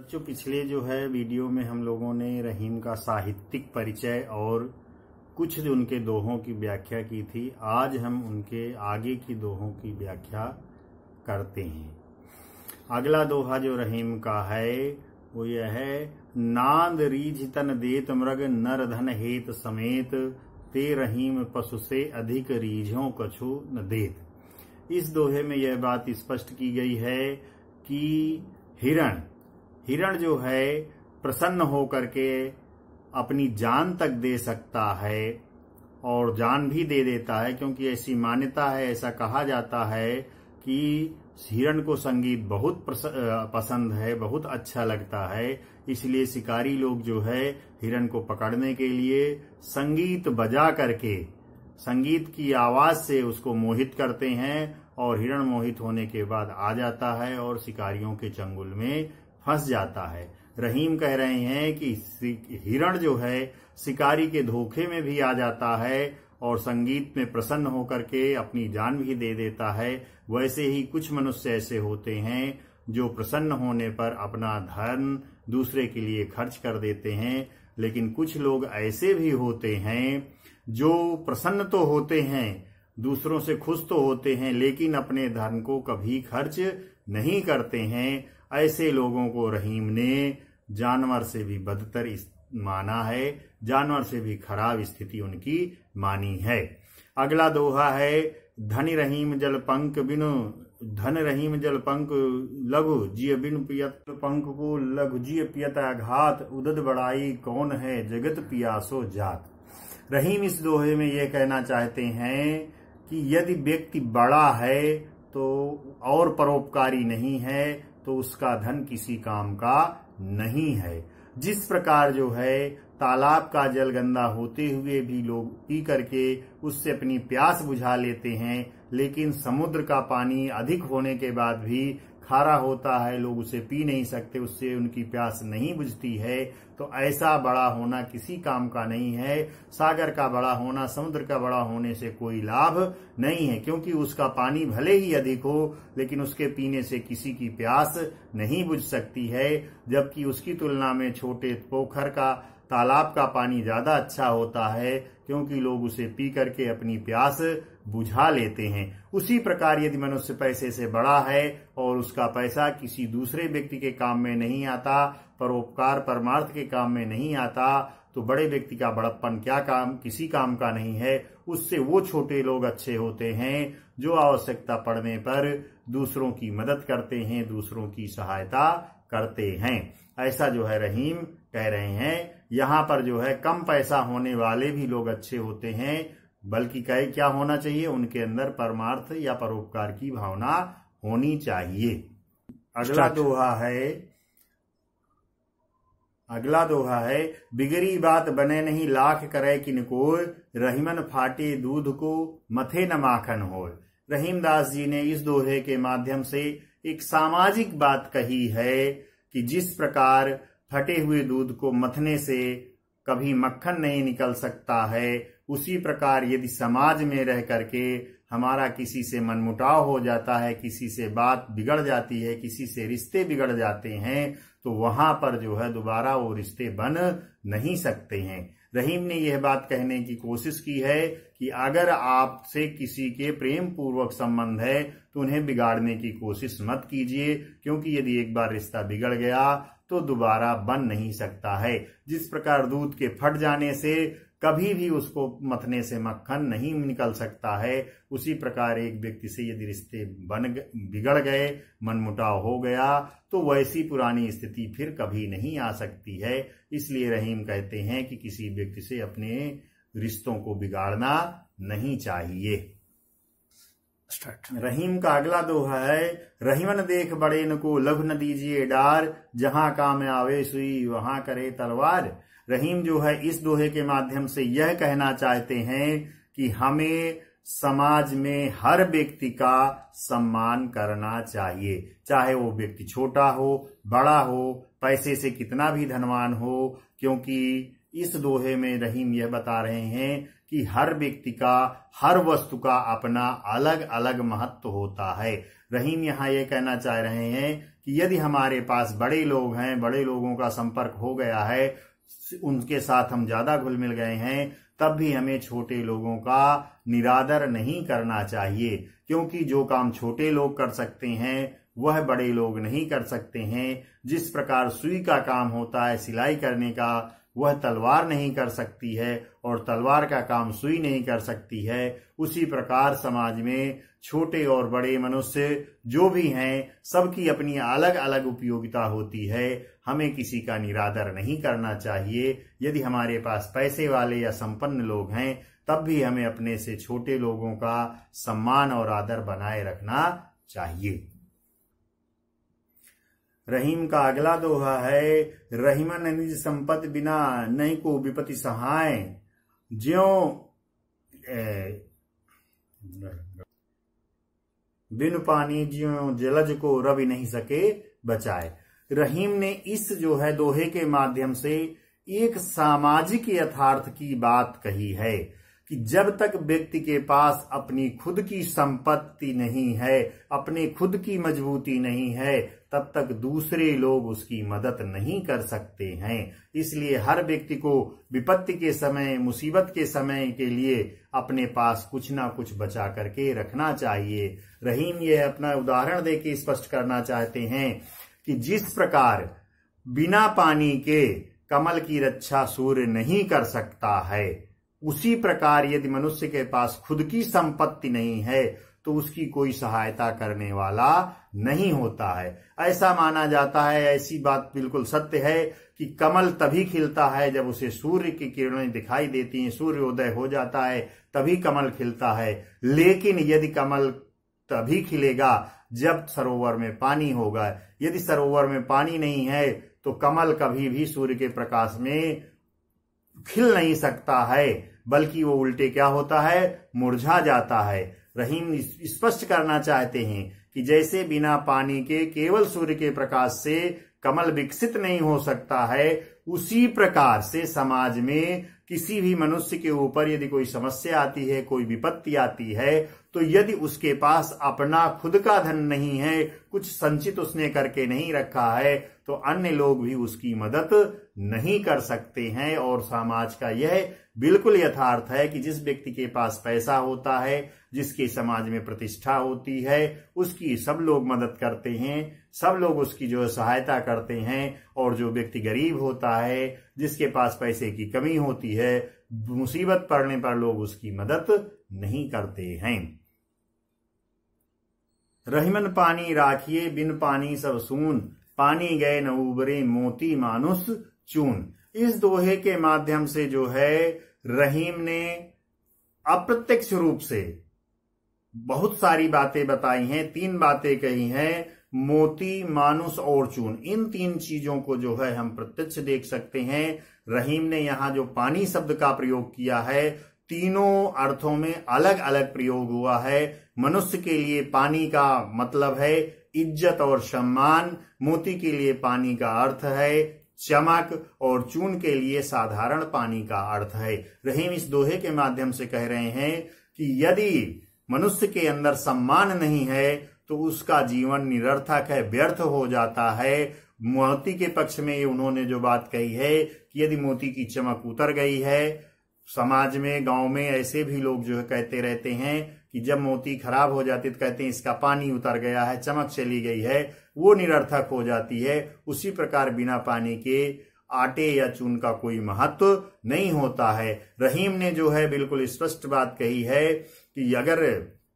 बच्चों पिछले जो है वीडियो में हम लोगों ने रहीम का साहित्यिक परिचय और कुछ उनके दोहों की व्याख्या की थी आज हम उनके आगे की दोहों की व्याख्या करते हैं अगला दोहा जो रहीम का है वो यह है नांद रीझ तन देत मृग नर धन हेत समेत ते रहीम पशु से अधिक रीझों कछु न देत इस दोहे में यह बात स्पष्ट की गई है कि हिरण हिरण जो है प्रसन्न होकर के अपनी जान तक दे सकता है और जान भी दे देता है क्योंकि ऐसी मान्यता है ऐसा कहा जाता है कि हिरण को संगीत बहुत पसंद है बहुत अच्छा लगता है इसलिए शिकारी लोग जो है हिरण को पकड़ने के लिए संगीत बजा करके संगीत की आवाज से उसको मोहित करते हैं और हिरण मोहित होने के बाद आ जाता है और शिकारियों के चंगुल में फंस जाता है रहीम कह रहे हैं कि हिरण जो है शिकारी के धोखे में भी आ जाता है और संगीत में प्रसन्न होकर के अपनी जान भी दे देता है वैसे ही कुछ मनुष्य ऐसे होते हैं जो प्रसन्न होने पर अपना धन दूसरे के लिए खर्च कर देते हैं लेकिन कुछ लोग ऐसे भी होते हैं जो प्रसन्न तो होते हैं दूसरों से खुश तो होते हैं लेकिन अपने धन को कभी खर्च नहीं करते हैं ऐसे लोगों को रहीम ने जानवर से भी बदतर माना है जानवर से भी खराब स्थिति उनकी मानी है अगला दोहा है धन रहीम जल पंक बिनु धन रहीम जल पंख लघु जिय बिन पियत पंक को लघु जिय पियत आघात उदत बड़ाई कौन है जगत पियासो जात रहीम इस दोहे में यह कहना चाहते हैं कि यदि व्यक्ति बड़ा है तो और परोपकारी नहीं है तो उसका धन किसी काम का नहीं है जिस प्रकार जो है तालाब का जल गंदा होते हुए भी लोग पी करके उससे अपनी प्यास बुझा लेते हैं लेकिन समुद्र का पानी अधिक होने के बाद भी खारा होता है लोग उसे पी नहीं सकते उससे उनकी प्यास नहीं बुझती है तो ऐसा बड़ा होना किसी काम का नहीं है सागर का बड़ा होना समुद्र का बड़ा होने से कोई लाभ नहीं है क्योंकि उसका पानी भले ही अधिक हो लेकिन उसके पीने से किसी की प्यास नहीं बुझ सकती है जबकि उसकी तुलना में छोटे पोखर का तालाब का पानी ज़्यादा अच्छा होता है क्योंकि लोग उसे पी करके अपनी प्यास बुझा लेते हैं उसी प्रकार यदि मनुष्य पैसे से बड़ा है और उसका पैसा किसी दूसरे व्यक्ति के काम में नहीं आता परोपकार परमार्थ के काम में नहीं आता तो बड़े व्यक्ति का बड़प्पन क्या काम किसी काम का नहीं है उससे वो छोटे लोग अच्छे होते हैं जो आवश्यकता पड़ने पर दूसरों की मदद करते हैं दूसरों की सहायता करते हैं ऐसा जो है रहीम कह रहे हैं यहां पर जो है कम पैसा होने वाले भी लोग अच्छे होते हैं बल्कि कहे क्या होना चाहिए उनके अंदर परमार्थ या परोपकार की भावना होनी चाहिए अगला दोहा है अगला दोहा है बिगड़ी बात बने नहीं लाख करे कि किनकोर रहीमन फाटे दूध को मथे न माखन हो रहीम दास जी ने इस दोहे के माध्यम से एक सामाजिक बात कही है कि जिस प्रकार फटे हुए दूध को मथने से कभी मक्खन नहीं निकल सकता है उसी प्रकार यदि समाज में रह करके हमारा किसी से मनमुटाव हो जाता है किसी से बात बिगड़ जाती है किसी से रिश्ते बिगड़ जाते हैं तो वहां पर जो है दोबारा वो रिश्ते बन नहीं सकते हैं रहीम ने यह बात कहने की कोशिश की है कि अगर आपसे किसी के प्रेम पूर्वक संबंध है तो उन्हें बिगाड़ने की कोशिश मत कीजिए क्योंकि यदि एक बार रिश्ता बिगड़ गया तो दोबारा बन नहीं सकता है जिस प्रकार दूध के फट जाने से कभी भी उसको मथने से मक्खन नहीं निकल सकता है उसी प्रकार एक व्यक्ति से यदि रिश्ते बन बिगड़ गए मनमुटाव हो गया तो वैसी पुरानी स्थिति फिर कभी नहीं आ सकती है इसलिए रहीम कहते हैं कि किसी व्यक्ति से अपने रिश्तों को बिगाड़ना नहीं चाहिए रहीम का अगला दोहा है रहीमन देख बड़े न को लघु न दीजिए डार जहां काम आवेश हुई वहां करे तलवार रहीम जो है इस दोहे के माध्यम से यह कहना चाहते हैं कि हमें समाज में हर व्यक्ति का सम्मान करना चाहिए चाहे वो व्यक्ति छोटा हो बड़ा हो पैसे से कितना भी धनवान हो क्योंकि इस दोहे में रहीम यह बता रहे हैं कि हर व्यक्ति का हर वस्तु का अपना अलग अलग महत्व होता है रहीम यहाँ ये कहना चाह रहे हैं कि यदि हमारे पास बड़े लोग हैं बड़े लोगों का संपर्क हो गया है उनके साथ हम ज्यादा घुल मिल गए हैं तब भी हमें छोटे लोगों का निरादर नहीं करना चाहिए क्योंकि जो काम छोटे लोग कर सकते हैं वह बड़े लोग नहीं कर सकते हैं जिस प्रकार सुई का काम होता है सिलाई करने का वह तलवार नहीं कर सकती है और तलवार का काम सुई नहीं कर सकती है उसी प्रकार समाज में छोटे और बड़े मनुष्य जो भी हैं सबकी अपनी अलग अलग उपयोगिता होती है हमें किसी का निरादर नहीं करना चाहिए यदि हमारे पास पैसे वाले या संपन्न लोग हैं तब भी हमें अपने से छोटे लोगों का सम्मान और आदर बनाए रखना चाहिए रहीम का अगला दोहा है रहीमन निज संपत बिना नहीं को विपति सहाय ज्यो बिन पानी ज्यो जलज को रवि नहीं सके बचाए रहीम ने इस जो है दोहे के माध्यम से एक सामाजिक यथार्थ की बात कही है कि जब तक व्यक्ति के पास अपनी खुद की संपत्ति नहीं है अपने खुद की मजबूती नहीं है तब तक दूसरे लोग उसकी मदद नहीं कर सकते हैं इसलिए हर व्यक्ति को विपत्ति के समय मुसीबत के समय के लिए अपने पास कुछ ना कुछ बचा करके रखना चाहिए रहीम यह अपना उदाहरण देके स्पष्ट करना चाहते हैं कि जिस प्रकार बिना पानी के कमल की रक्षा सूर्य नहीं कर सकता है उसी प्रकार यदि मनुष्य के पास खुद की संपत्ति नहीं है तो उसकी कोई सहायता करने वाला नहीं होता है ऐसा माना जाता है ऐसी बात बिल्कुल सत्य है कि कमल तभी खिलता है जब उसे सूर्य की किरणें दिखाई देती हैं सूर्योदय हो जाता है तभी कमल खिलता है लेकिन यदि कमल तभी खिलेगा जब सरोवर में पानी होगा यदि सरोवर में पानी नहीं है तो कमल कभी भी सूर्य के प्रकाश में खिल नहीं सकता है बल्कि वो उल्टे क्या होता है मुरझा जाता है रहीम स्पष्ट करना चाहते हैं कि जैसे बिना पानी के केवल सूर्य के प्रकाश से कमल विकसित नहीं हो सकता है उसी प्रकार से समाज में किसी भी मनुष्य के ऊपर यदि कोई समस्या आती है कोई विपत्ति आती है तो यदि उसके पास अपना खुद का धन नहीं है कुछ संचित उसने करके नहीं रखा है तो अन्य लोग भी उसकी मदद नहीं कर सकते हैं और समाज का यह बिल्कुल यथार्थ है कि जिस व्यक्ति के पास पैसा होता है जिसके समाज में प्रतिष्ठा होती है उसकी सब लोग मदद करते हैं सब लोग उसकी जो सहायता करते हैं और जो व्यक्ति गरीब होता है जिसके पास पैसे की कमी होती है मुसीबत पड़ने पर लोग उसकी मदद नहीं करते हैं रहीमन पानी राखिए बिन पानी सब सून पानी गए न उबरे मोती मानुस चून इस दोहे के माध्यम से जो है रहीम ने अप्रत्यक्ष रूप से बहुत सारी बातें बताई हैं तीन बातें कही हैं मोती मानुस और चून इन तीन चीजों को जो है हम प्रत्यक्ष देख सकते हैं रहीम ने यहां जो पानी शब्द का प्रयोग किया है तीनों अर्थों में अलग अलग प्रयोग हुआ है मनुष्य के लिए पानी का मतलब है इज्जत और सम्मान मोती के लिए पानी का अर्थ है चमक और चून के लिए साधारण पानी का अर्थ है रहीम इस दोहे के माध्यम से कह रहे हैं कि यदि मनुष्य के अंदर सम्मान नहीं है तो उसका जीवन निरर्थक है व्यर्थ हो जाता है मोती के पक्ष में ये उन्होंने जो बात कही है कि यदि मोती की चमक उतर गई है समाज में गांव में ऐसे भी लोग जो है कहते रहते हैं कि जब मोती खराब हो जाती तो कहते हैं इसका पानी उतर गया है चमक चली गई है वो निरर्थक हो जाती है उसी प्रकार बिना पानी के आटे या चून का कोई महत्व नहीं होता है रहीम ने जो है बिल्कुल स्पष्ट बात कही है कि अगर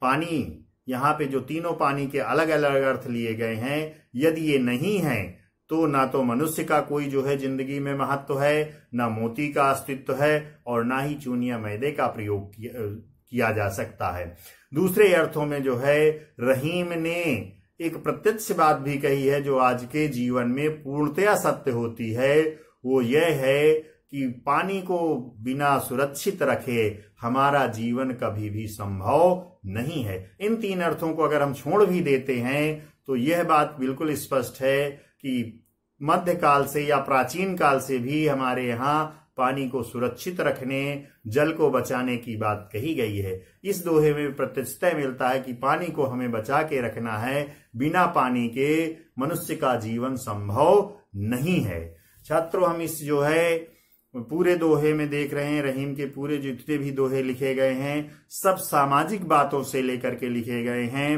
पानी यहाँ पे जो तीनों पानी के अलग अलग अर्थ लिए गए हैं यदि ये नहीं है तो ना तो मनुष्य का कोई जो है जिंदगी में महत्व है ना मोती का अस्तित्व है और ना ही चूनिया मैदे का प्रयोग किया जा सकता है दूसरे अर्थों में जो है रहीम ने एक प्रत्यक्ष बात भी कही है जो आज के जीवन में पूर्णतया सत्य होती है वो यह है कि पानी को बिना सुरक्षित रखे हमारा जीवन कभी भी संभव नहीं है इन तीन अर्थों को अगर हम छोड़ भी देते हैं तो यह बात बिल्कुल स्पष्ट है कि मध्य काल से या प्राचीन काल से भी हमारे यहाँ पानी को सुरक्षित रखने जल को बचाने की बात कही गई है इस दोहे में प्रतिष्ठा मिलता है कि पानी को हमें बचा के रखना है बिना पानी के मनुष्य का जीवन संभव नहीं है छात्रों हम इस जो है पूरे दोहे में देख रहे हैं रहीम के पूरे जितने भी दोहे लिखे गए हैं सब सामाजिक बातों से लेकर के लिखे गए हैं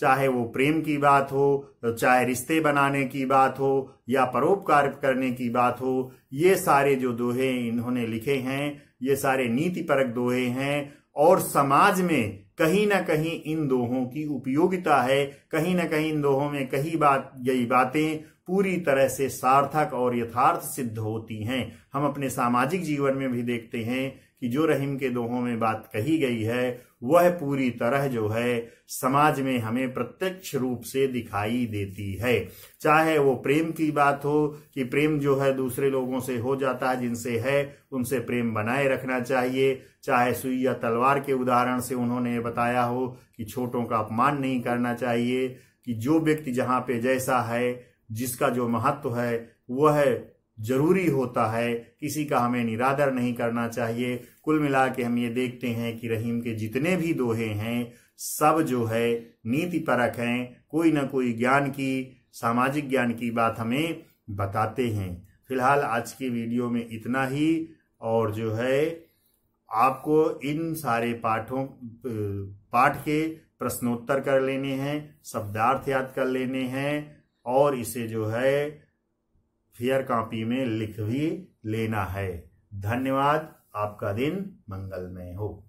चाहे वो प्रेम की बात हो चाहे रिश्ते बनाने की बात हो या परोपकार करने की बात हो ये सारे जो दोहे इन्होंने लिखे हैं ये सारे नीति परक दोहे हैं और समाज में कहीं ना कहीं इन दोहों की उपयोगिता है कहीं ना कहीं इन दोहों में कही बात यही बातें पूरी तरह से सार्थक और यथार्थ सिद्ध होती हैं हम अपने सामाजिक जीवन में भी देखते हैं कि जो रहीम के दोहों में बात कही गई है वह पूरी तरह जो है समाज में हमें प्रत्यक्ष रूप से दिखाई देती है चाहे वो प्रेम की बात हो कि प्रेम जो है दूसरे लोगों से हो जाता है जिनसे है उनसे प्रेम बनाए रखना चाहिए चाहे सुई या तलवार के उदाहरण से उन्होंने बताया हो कि छोटों का अपमान नहीं करना चाहिए कि जो व्यक्ति जहां पे जैसा है जिसका जो महत्व है वह जरूरी होता है किसी का हमें निरादर नहीं करना चाहिए कुल मिला के हम ये देखते हैं कि रहीम के जितने भी दोहे हैं सब जो है नीति परक हैं कोई ना कोई ज्ञान की सामाजिक ज्ञान की बात हमें बताते हैं फिलहाल आज की वीडियो में इतना ही और जो है आपको इन सारे पाठों पाठ के प्रश्नोत्तर कर लेने हैं शब्दार्थ याद कर लेने हैं और इसे जो है फेयर कॉपी में लिख भी लेना है धन्यवाद आपका दिन मंगलमय हो